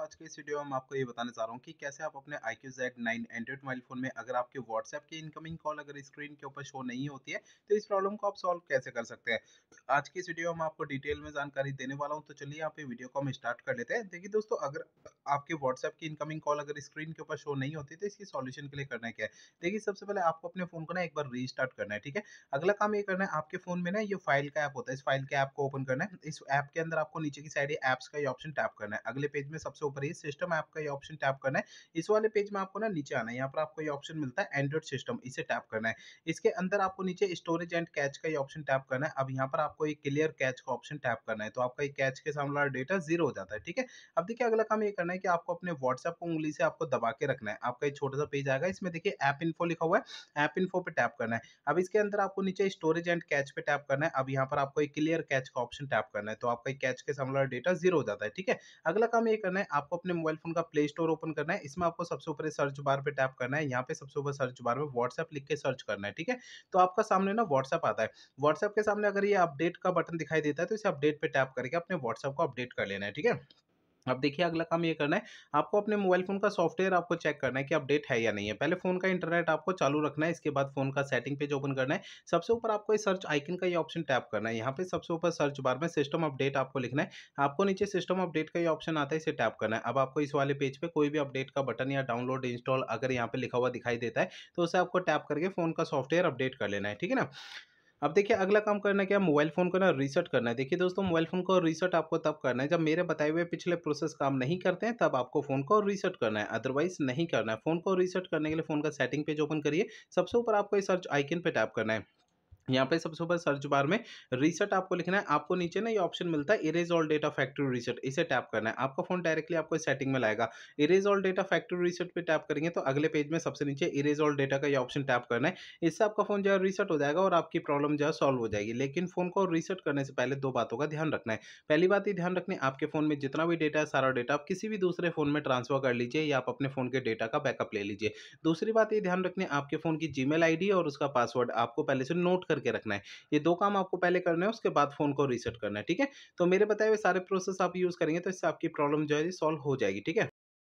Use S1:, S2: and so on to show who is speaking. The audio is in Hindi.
S1: आज के इस वीडियो में मैं आपको ये बताने चाह रहा हूँ कि कैसे आप अपने iQOO Z nine Android mobile phone में अगर आपके व्हाट्सएप की इनकमिंग कॉल अगर स्क्रीन के ऊपर शो नहीं होती है तो इस प्रॉब्लम को आप सॉल्व कैसे कर सकते हैं आज के इस वीडियो में आपको डिटेल में जानकारी देने वाला हूँ तो चलिए आप ये वीडियो को हम स्टार्ट कर लेते हैं देखिए दोस्तों अगर आपके व्हाट्सएप की इनकमिंग कॉल अगर स्क्रीन के ऊपर शो नहीं होती तो इसकी सॉल्यूशन के लिए करना क्या है देखिए सबसे पहले आपको अपने फोन को ना एक बार रीस्टार्ट करना है ठीक है अगला काम ये करना है आपके फोन में ना ये फाइल का ऐप होता है इस फाइल के ऐप को ओपन करना है इस ऐप के अंदर आपको नीचे की साइड ऐप्स का ये ऑप्शन टैप करना है अगले पेज में सबसे ऊपर ही सिस्टम ऐप का ये ऑप्शन टैप करना है इस वाले पेज में आपको ना नीचे आना है यहाँ पर आपको ये ऑप्शन मिलता है एंड्रॉइड सिस्टम इसे टैप करना है इसके अंदर आपको नीचे स्टोरेज एंड कैच का ये ऑप्शन टैप करना है अब यहाँ पर आपको एक क्लियर कैच का ऑप्शन टैप करना है तो आपका ये कैच के सामने वाला डेटा जीरो हो जाता है ठीक है अब देखिए अगला काम ये करना है कि आपको अपने व्हाट्सएप को उंगली से आपको दबा के रखना है आपका एक छोटा सा पेज आएगा इसमें देखिए ऐप इन्फो लिखा हुआ है ऐप इन्फो पे टैप करना है अब इसके अंदर आपको नीचे स्टोरेज एंड कैच पे टैप करना है अब यहाँ पर आपको एक क्लियर कैच का ऑप्शन टैप करना है तो आपका कैच के सामने वाला डेटा जीरो हो जाता है ठीक है अगला काम ये करना है आपको अपने मोबाइल फोन का प्ले स्टोर ओपन करना है इसमें आपको सबसे ऊपर सर्च बार पे टैप करना है यहाँ पे सबसे ऊपर सर्च बार में व्हाट्सएप लिख के सर्च करना है ठीक है तो आपका सामने ना व्हाट्सएप आता है व्हाट्सएप के सामने अगर ये अपडेट का बटन दिखाई देता है तो इसे अपडेट पे टैप करके अपने व्हाट्सएप को अपडेट कर लेना है ठीक है अब देखिए अगला काम ये करना है आपको अपने मोबाइल फ़ोन का सॉफ्टवेयर आपको चेक करना है कि अपडेट है या नहीं है पहले फ़ोन का इंटरनेट आपको चालू रखना है इसके बाद फ़ोन का सेटिंग पेज ओपन करना है सबसे ऊपर आपको इस सर्च आइकन का ये ऑप्शन टैप करना है यहाँ पे सबसे ऊपर सर्च बार में सिस्टम अपडेट आपको लिखना है आपको नीचे सिस्टम अपडेट का ये ऑप्शन आता है इसे टैप करना है अब आपको इस वाले पेज पर कोई भी अपडेट का बटन या डाउनलोड इंस्टॉल अगर यहाँ पर लिखा हुआ दिखाई देता है तो उसे आपको टैप करके फ़ोन का सॉफ्टवेयर अपडेट कर लेना है ठीक है ना अब देखिए अगला काम करना क्या मोबाइल फ़ोन को ना रीसेट करना है देखिए दोस्तों मोबाइल फ़ोन को रीसेट आपको तब करना है जब मेरे बताए हुए पिछले प्रोसेस काम नहीं करते हैं तब आपको फ़ोन को रीसेट करना है अदरवाइज नहीं करना है फ़ोन को रीसेट करने के लिए फ़ोन का सेटिंग पेज ओपन करिए सबसे ऊपर आपको इस सर्च आइकन पर टैप करना है यहाँ पे सबसे ऊपर सर्च बार में रिसेट आपको लिखना है आपको नीचे ना ये ऑप्शन मिलता है erase all data factory reset इसे टैप करना है आपका फोन डायरेक्टली आपको सेटिंग में लाएगा erase all data factory reset पे टैप करेंगे तो अगले पेज में सबसे नीचे इरेज ऑल डेटा का ये ऑप्शन टैप करना है इससे आपका फोन जो है रीसेट हो जाएगा और आपकी प्रॉब्लम जो है सॉल्व हो जाएगी लेकिन फोन को रिसेट करने से पहले दो बातों का ध्यान रखना है पहली बात ये ध्यान रखनी आपके फोन में जितना भी डेटा है सारा डेटा आप किसी भी दूसरे फोन में ट्रांसफर कर लीजिए या आप अपने फोन के डेटा का बैकअप ले लीजिए दूसरी बात ये ध्यान रखनी आपके फोन की जीमेल मेल और उसका पासवर्ड आपको पहले से नोट कर करके रखना है ये दो काम आपको पहले करना है उसके बाद फ़ोन को रीसेट करना है ठीक है तो मेरे बताए हुए सारे प्रोसेस आप यूज़ करेंगे तो इससे आपकी प्रॉब्लम जो है सॉल्व हो जाएगी ठीक है